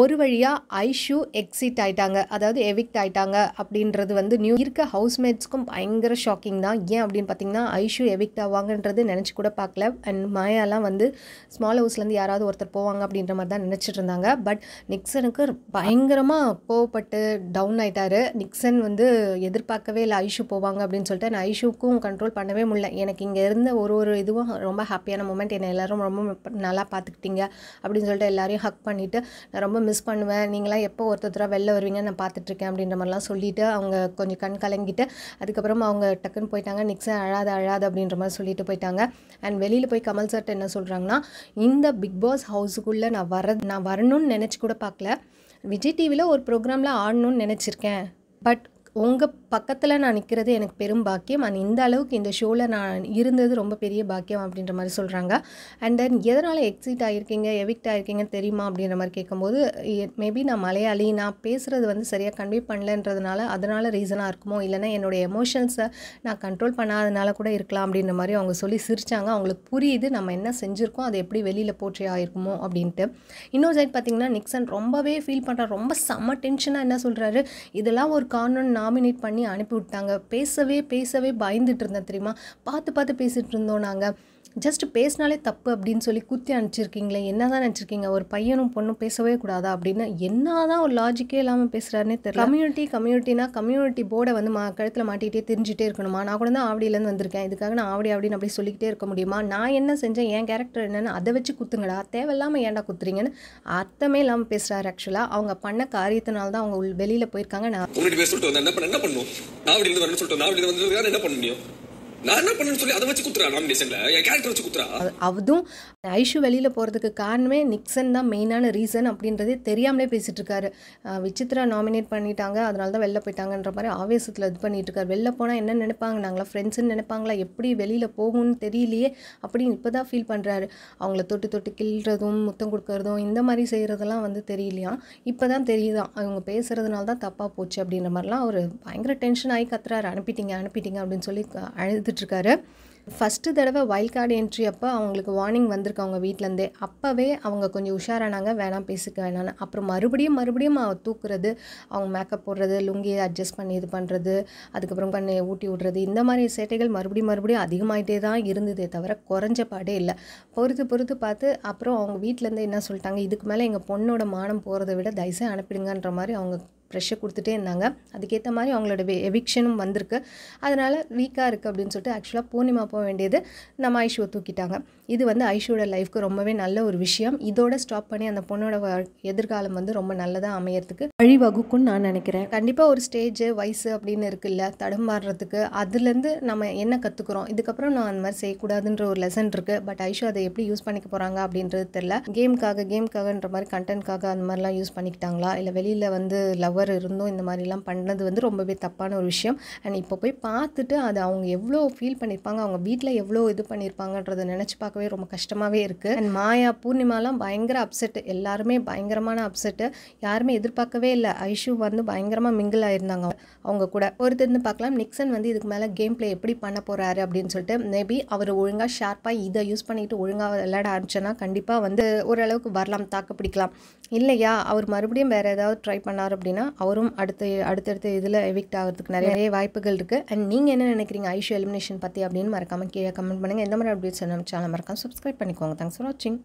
ஒரு வழியாக ஐஷு எக்ஸிட் ஆயிட்டாங்க அதாவது எவிக்ட் ஆயிட்டாங்க அப்படின்றது வந்து நியூ இருக்க ஹவுஸ்மேட்ஸ்க்கும் பயங்கர ஷாக்கிங் தான் ஏன் அப்படின்னு பார்த்தீங்கன்னா ஐஷு எவிக்ட் ஆவாங்கன்றது நினச்சி கூட பார்க்கல அண்ட் மாயாலாம் வந்து ஸ்மால் ஹவுஸ்லேருந்து யாராவது ஒருத்தர் போவாங்க அப்படின்ற மாதிரி தான் நினச்சிட்டு இருந்தாங்க பட் நிக்சனுக்கு பயங்கரமாக கோவப்பட்டு டவுன் ஆகிட்டார் நிக்சன் வந்து எதிர்பார்க்கவே இல்லை ஐஷு போவாங்க அப்படின்னு சொல்லிட்டு நான் ஐஷுக்கும் கண்ட்ரோல் பண்ணவே முடியல எனக்கு இங்கே இருந்த ஒரு ஒரு இதுவும் ரொம்ப ஹாப்பியான மூமெண்ட் என்னை எல்லோரும் ரொம்ப நல்லா பார்த்துக்கிட்டீங்க அப்படின்னு சொல்லிட்டு எல்லாரையும் ஹக் பண்ணிவிட்டு நான் ரொம்ப மிஸ் பண்ணுவேன் நீங்களாம் எப்போ ஒருத்தர் வெளில வருவீங்கன்னு நான் பார்த்துட்ருக்கேன் அப்படின்ற மாதிரிலாம் சொல்லிவிட்டு அவங்க கொஞ்சம் கண் கலங்கிட்டு அதுக்கப்புறம் அவங்க டக்குன்னு போயிட்டாங்க நெக்ஸ்ட் அழாத அழாத அப்படின்ற மாதிரி சொல்லிட்டு போயிட்டாங்க அண்ட் வெளியில் போய் கமல் சார்ட்ட என்ன சொல்கிறாங்கன்னா இந்த பிக் பாஸ் ஹவுஸுக்குள்ளே நான் வர நான் வரணும்னு நினச்சி கூட பார்க்கல விஜய் டிவியில் ஒரு ப்ரோக்ராமில் ஆடணும்னு நினச்சிருக்கேன் பட் உங்கள் பக்கத்தில் நான் நிற்கிறது எனக்கு பெரும் பாக்கியம் அண்ட் இந்த அளவுக்கு இந்த ஷோவில் நான் இருந்தது ரொம்ப பெரிய பாக்கியம் அப்படின்ற மாதிரி சொல்கிறாங்க அண்ட் தென் எதனால் எக்ஸிட் ஆகிருக்கீங்க எவிக்ட் ஆகிருக்கீங்கன்னு தெரியுமா அப்படின்ற மாதிரி கேட்கும்போது மேபி நான் மலையாளி நான் பேசுகிறது வந்து சரியாக கன்வே பண்ணலன்றதுனால அதனால் ரீசனாக இருக்குமோ இல்லைனா என்னோடய எமோஷன்ஸை நான் கண்ட்ரோல் பண்ணாதனால கூட இருக்கலாம் அப்படின்ற மாதிரி அவங்க சொல்லி சிரித்தாங்க அவங்களுக்கு புரியுது நம்ம என்ன செஞ்சுருக்கோம் அது எப்படி வெளியில் போற்றி ஆகிருக்குமோ அப்படின்ட்டு இன்னொரு சைட் பார்த்திங்கன்னா நிக்சன் ரொம்பவே ஃபீல் பண்ணுறேன் ரொம்ப செம்ம டென்ஷனாக என்ன சொல்கிறாரு இதெல்லாம் ஒரு காரணம் நாமினேட் பண்ணி அனுப்பிவிட்டாங்க பேசவே பேசவே பயந்துட்டு இருந்தேன் தெரியுமா பார்த்து பார்த்து பேசிகிட்டு இருந்தோம் நாங்கள் ஜஸ்ட் பேசினாலே தப்பு அப்படின்னு சொல்லி குத்தி அனுப்பிச்சிருக்கீங்களே என்ன தான் நினச்சிருக்கீங்க ஒரு பையனும் பொண்ணும் பேசவே கூடாதா அப்படின்னா என்ன தான் ஒரு லாஜிக்கே இல்லாமல் பேசுகிறாருனே தெரியல கம்யூனிட்டி கம்யூனிட்டினா கம்யூனிட்டி போர்டை வந்து மா கழுத்தில் மாட்டிகிட்டே தெரிஞ்சுட்டே இருக்கணுமா நான் கூட தான் ஆவடியிலேருந்து வந்திருக்கேன் இதுக்காக நான் ஆவடி அப்படின்னு அப்படி சொல்லிக்கிட்டே இருக்க முடியுமா நான் என்ன செஞ்சேன் என் கேரக்டர் என்னென்னு அதை வச்சு குத்துங்கடா தேவையில்லாமல் ஏன்டா குத்துறீங்கன்னு அர்த்தமே இல்லாமல் பேசுகிறாரு ஆக்சுவலாக அவங்க பண்ண காரியத்தினால தான் அவங்க வெளியில் போயிருக்காங்க நான் என்ன பண்ணுவோம் என்ன அதுவும் வெளியில் போகிறதுக்கு காரணமே தான் ரீசன் அப்படின்றதே தெரியாமலே பேசிகிட்டு விசித்ரா நாமினேட் தான் வெளில போயிட்டாங்கன்ற மாதிரி ஆவேசத்தில் இது வெளில போனால் என்ன நினைப்பாங்க ஃப்ரெண்ட்ஸுன்னு நினைப்பாங்களா எப்படி வெளியில் போகும்னு தெரியலையே அப்படின்னு இப்போ தான் ஃபீல் அவங்கள தொட்டு தொட்டு முத்தம் கொடுக்கறதும் இந்த மாதிரி செய்கிறதெல்லாம் வந்து இப்போ தான் அவங்க தான் தப்பாக போச்சு அப்படின்ற மாதிரிலாம் பயங்கர டென்ஷன் ஆகி அனுப்பிட்டீங்க அனுப்பிட்டீங்க அப்படின்னு சொல்லி அழுது கொடுத்துட்ருக்காரு ஃபஸ்ட்டு தடவை வைல்ட் கார்டு என்ட்ரி அப்போ அவங்களுக்கு வார்னிங் வந்திருக்கு அவங்க வீட்டிலேருந்தே அப்போவே அவங்க கொஞ்சம் உஷாரானாங்க வேணாம் பேசிக்க வேணான்னு அப்புறம் மறுபடியும் மறுபடியும் அவன் தூக்குறது அவங்க மேக்கப் போடுறது லுங்கி அட்ஜஸ்ட் பண்ணி இது பண்ணுறது அதுக்கப்புறம் கண்ணை ஊட்டி விடுறது இந்த மாதிரி சேட்டைகள் மறுபடியும் மறுபடியும் அதிகமாகிட்டே தான் இருந்ததே தவிர குறைஞ்ச பாடே இல்லை பொறுத்து பொறுத்து பார்த்து அப்புறம் அவங்க வீட்டிலேருந்து என்ன சொல்லிட்டாங்க இதுக்கு மேலே எங்கள் பொண்ணோட மானம் போகிறத விட தயசே அனுப்பிடுங்கன்ற மாதிரி அவங்க ப்ரெஷர் கொடுத்துட்டே இருந்தாங்க அதுக்கேற்ற மாதிரி அவங்களோட எவிக்ஷனும் வந்திருக்கு அதனால் வீக்காக இருக்குது அப்படின்னு சொல்லிட்டு ஆக்சுவலாக பூர்ணிமா போக வேண்டியது நம்ம ஐஷுவை தூக்கிட்டாங்க இது வந்து ஐஷுவோட லைஃப்க்கு ரொம்பவே நல்ல ஒரு விஷயம் இதோட ஸ்டாப் பண்ணி அந்த பொண்ணோட எதிர்காலம் வந்து ரொம்ப நல்லதாக அமையறதுக்கு வழிவகுக்கும்னு நான் நினைக்கிறேன் கண்டிப்பாக ஒரு ஸ்டேஜ் வயசு அப்படின்னு இருக்குல்ல மாறுறதுக்கு அதுலேருந்து நம்ம என்ன கற்றுக்குறோம் இதுக்கப்புறம் நான் அந்த மாதிரி செய்யக்கூடாதுன்ற ஒரு லெசன் இருக்குது பட் ஐஷு அதை எப்படி யூஸ் பண்ணிக்க போகிறாங்க அப்படின்றது தெரில கேமுக்காக கேமுக்காகன்ற மாதிரி கண்டென்ட்காக அந்த மாதிரிலாம் யூஸ் பண்ணிக்கிட்டாங்களா இல்லை வெளியில் வந்து லவ் அவர் இருந்தோ இந்த மாதிரிலாம் பண்ணது வந்து ரொம்பவே தப்பான ஒரு விஷயம் அண்ட் இப்போ போய் பார்த்துட்டு அது அவங்க எவ்வளோ ஃபீல் பண்ணியிருப்பாங்க அவங்க வீட்டில் எவ்வளோ இது பண்ணியிருப்பாங்கன்றதை நினச்சி பார்க்கவே ரொம்ப கஷ்டமாகவே இருக்குது அண்ட் மாயா பூர்ணிமாலாம் பயங்கர அப்செட்டு எல்லாருமே பயங்கரமான அப்செட்டு யாருமே எதிர்பார்க்கவே இல்லை ஐஷு வந்து பயங்கரமாக மிங்கிள் ஆயிருந்தாங்க அவங்க கூட ஒருத்தருந்து பார்க்கலாம் நிக்சன் வந்து இதுக்கு மேலே கேம் பிளே எப்படி பண்ண போகிறாரு அப்படின்னு சொல்லிட்டு மேபி அவர் ஒழுங்காக ஷார்ப்பாக இதை யூஸ் பண்ணிட்டு ஒழுங்காக விளையாட ஆரம்பிச்சோன்னா கண்டிப்பாக வந்து ஓரளவுக்கு வரலாம் தாக்கு பிடிக்கலாம் இல்லையா அவர் மறுபடியும் வேறு ஏதாவது ட்ரை பண்ணார் அப்படின்னா அவரும் அடுத்த அடுத்தடுத்த இதில் எவிக்ட் ஆகிறதுக்கு நிறைய வாய்ப்புகள் இருக்குது அண்ட் நீங்கள் என்ன நினைக்கிறீங்க ஐஷோ எலிமினேஷன் பற்றி அப்படின்னு மறக்காமல் கீழே கமெண்ட் பண்ணுங்கள் எந்த மாதிரி அப்டேட்ஸ் நம்ம மறக்காமல் சப்ஸ்கிரைப் பண்ணிக்கோங்க தேங்க்ஸ் ஃபார் வாட்சிங்